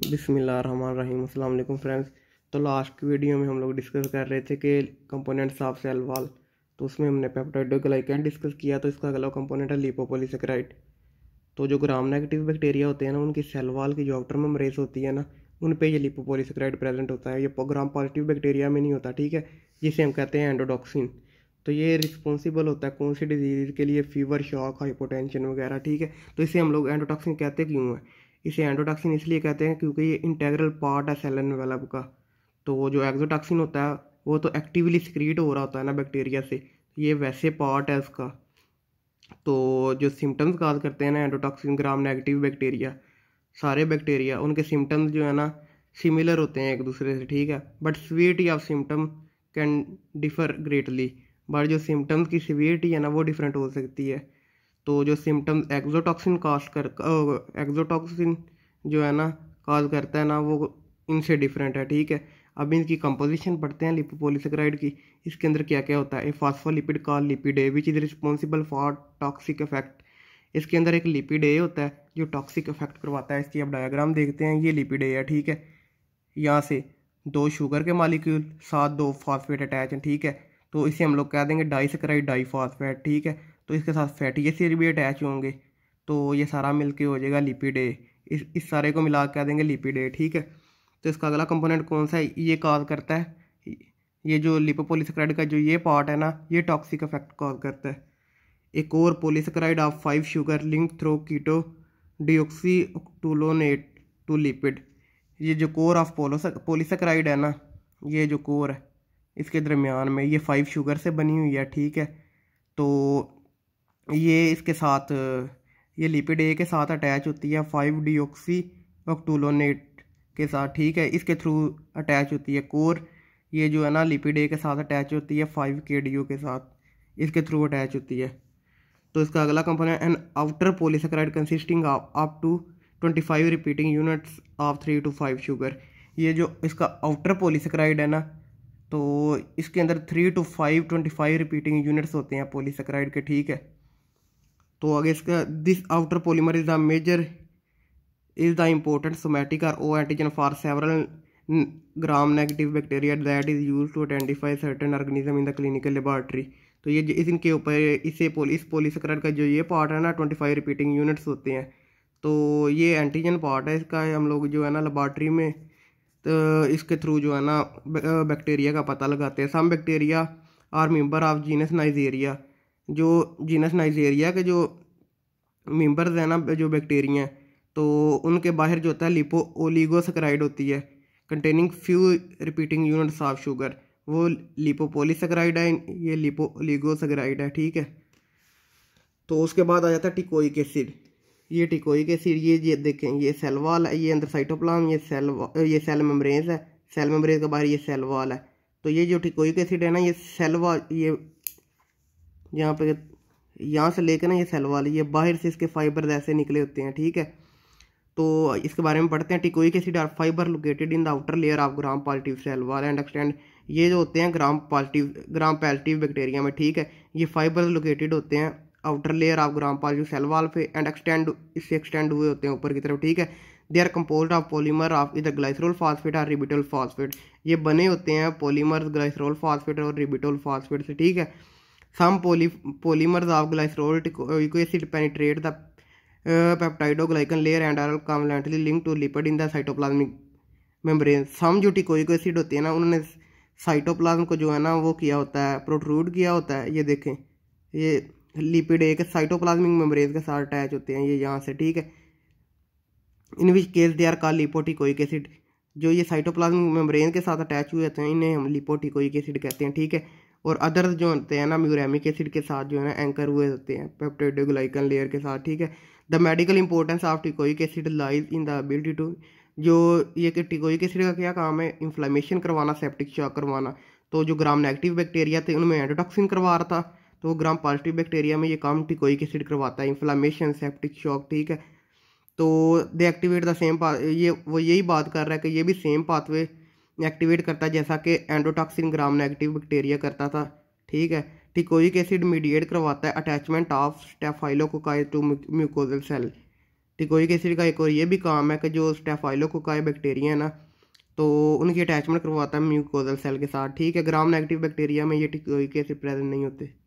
बिसमीम् friends तो last की video में हम लोग डिस्कस कर रहे थे कि कंपोनेंट्स ऑफ सेल वॉल तो उसमें हमने पेप्टाइडोग्लाइकैन डिस्कस किया तो इसका अगला कंपोनेंट है लिपोपोलीसेक्राइड तो जो ग्राम नेगेटिव बैक्टीरिया होते हैं ना उनकी सेल वॉल की जो आउटर मेमरेज होती है ना उन पर ये लिपोपोलीसेक्राइड प्रेजेंट होता है ये ग्राम पॉजिटिव बैक्टीरिया में नहीं होता ठीक है जिसे हम कहते हैं एंडोडॉक्सिन तो ये रिस्पॉन्सिबल होता है कौन सी डिजीज़ के लिए फीवर शॉक हाइपोटेंशन वगैरह ठीक है तो इसे हम लोग एंडोटॉक्सिन कहते क्यों हैं इसे एंडोटॉक्सिन इसलिए कहते हैं क्योंकि ये इंटेग्रल पार्ट है सेल एनवेलप का तो जो एक्जोटॉक्सिन होता है वो तो एक्टिवली सिक्रीट हो रहा होता है ना बैक्टीरिया से ये वैसे पार्ट है उसका तो जो सिम्टम्स काज करते हैं ना एंडोटॉक्सिन ग्राम नेगेटिव बैक्टीरिया सारे बैक्टीरिया उनके सिम्टम्स जो है ना सिमिलर होते हैं एक दूसरे से ठीक है but severity of symptom can differ greatly but जो सिम्टम्स की सीवियरिटी है ना वो डिफरेंट हो सकती है तो जो सिम्टम्स एक्जोटॉक्सिन काज कर एक्जोटॉक्सिन जो है ना काज करता है ना वो इनसे डिफरेंट है ठीक है अब इनकी कंपोजिशन पढ़ते हैं लिपोपोलिसक्राइड की इसके अंदर क्या क्या होता है a phospholipid called lipid A which is responsible for toxic effect इसके अंदर एक लिपिड ए होता है जो टॉक्सिक इफेक्ट करवाता है इसकी आप डायग्राम देखते हैं ये लिपिड ए है ठीक है यहाँ से दो शुगर के मालिक्यूल साथ दो फॉस्फेट अटैच हैं ठीक है तो इसे हम लोग कह देंगे डाइसक्राइड डाईफॉस्फेट ठीक है तो इसके साथ फैटी एसिड भी अटैच होंगे तो ये सारा मिल के हो जाएगा लिपिड ए इस इस सारे को मिला कह देंगे लिपिड ए ठीक है तो इसका अगला कंपोनेंट कौन सा है ये कॉज करता है ये जो लिपोपोलिसक्राइड का जो ये पार्ट है ना ये टॉक्सिक इफेक्ट कॉज करता है एक और polysaccharide of five sugar link through keto deoxy टूलोनेट टू लिपिड ये जो कोर ऑफ पोलोस पोलिसक्राइड है ना ये जो कोर है इसके दरमियान में ये फाइव शुगर से बनी हुई है ठीक है तो ये इसके साथ ये लिपिड ए के साथ अटैच होती है फाइव डिओक्सी ऑक्टूलोनेट के साथ ठीक है इसके थ्रू अटैच होती है कोर ये जो है ना लिपिड ए के साथ अटैच होती है फाइव के डी ओ के साथ इसके थ्रू अटैच होती है तो इसका अगला component an outer polysaccharide consisting of up to twenty five repeating units of three to five sugar ये जो इसका आउटर पोलिसक्राइड है ना तो इसके अंदर three to five twenty five repeating units होते हैं पोलिसक्राइड के ठीक है तो आगे इसका this outer polymer is the major is the important somatic or O antigen for several Gram negative bacteria that is use to identify certain organism in the clinical laboratory तो ये इसके ऊपर इसे पोली इस पोलिसक्राइड का जो ये पार्ट है ना ट्वेंटी फाइव रिपीटिंग यूनिट्स होते हैं तो ये एंटीजन पार्ट है इसका हम लोग जो है ना लेबॉर्ट्री में तो इसके थ्रू जो है ना बैक्टीरिया का पता लगाते हैं some bacteria are member of genus Neisseria जो जीनस नाइजेरिया के जो मेम्बर्स हैं ना जो बैक्टीरिया हैं तो उनके बाहर जो होता है लिपो ओलीगोसक्राइड होती है containing few repeating units of sugar वो लिपोपोलीसक्राइड है ये लिपो ओलीगोसक्राइड है ठीक है तो उसके बाद आ जाता है के एसिड ये के एसिड ये ये देखें ये सेल वाल है ये अंदर साइटोप्लाम ये सेल ये सेल मेम्ब्रेन है सेल मेम्ब्रेन के बाहर ये सेल वाल है तो ये जो के एसिड है ना ये सेल वॉल ये यहाँ पे यहाँ से लेकर ना ये सेल वाले ये बाहर से इसके फाइबर ऐसे निकले होते हैं ठीक है तो इसके बारे में पढ़ते हैं के सीड are fibre located in the outer layer of Gram positive cell wall and extend ये जो होते हैं Gram positive Gram positive bacteria में ठीक है ये फाइबर लोकेटेड होते हैं outer layer of Gram positive cell wall पे एंड एक्सटेंड इससे एक्सटेंड हुए होते हैं ऊपर की तरफ ठीक है they are compose of polymer of इधर ग्लाइसरोल फॉसफेट और रिबिटोल फास्फेट ये बने होते हैं पोलीमर ग्लाइसरोल फास्फेट और रिबिटोल फॉसफेट से ठीक है some poly polymers of glycerol इकोसिड penetrate the peptidoglycan layer and are covalently linked to lipid in the cytoplasmic membrane some जो एसिड होते हैं ना उन्होंने साइटोप्लाज्म को जो है ना वो किया होता है प्रोट्रूड किया होता है ये देखें ये लिपिड एक साइटोप्लाज्मिक मेम्ब्रेन के साथ अटैच होते हैं ये यहाँ से ठीक है in which case they are call acid जो ये साइटोप्लाज्मिक मेम्ब्रेन के साथ अटैच हुए होते हैं इन्हें हम लिपोटिकोइक एसिड कहते हैं ठीक है और अदर्स जो होते हैं ना म्यूरेमिक एसिड के साथ जो है ना एंकर हुए होते हैं पेप्टोडोग्लाइकन लेयर के साथ ठीक है the medical importance of teichoic acid lies in the ability to जो ये कि टिकोइक एसिड का क्या काम है इन्फ्लामेशन करवाना सेप्टिक शॉक करवाना तो जो ग्राम नेगेटिव बैक्टीरिया थे उनमें एंडोटॉक्सिन करवा रहा था तो ग्राम पॉजिटिव बैक्टीरिया में ये काम टिकोइक एसिड करवाता है इन्फ्लामेशन सेप्टिक शॉक ठीक है तो they activate the same path ये वो यही बात कर रहा है कि ये भी सेम पाथवे एक्टिवेट करता है जैसा कि एंडोटॉक्सिन ग्राम नेगेटिव बैक्टीरिया करता था ठीक है कोई एसिड मीडिएट करवाता है attachment of staphylococci to mucosal cell teichoic acid का एक और ये भी काम है कि जो स्टेफाइलोकोकाई बैक्टीरिया है ना तो उनकी अटैचमेंट करवाता है म्यूकोजल सेल के साथ ठीक है ग्राम नेगेटिव बैक्टीरिया में ये टिकोइक एसिड प्रेजेंट नहीं होते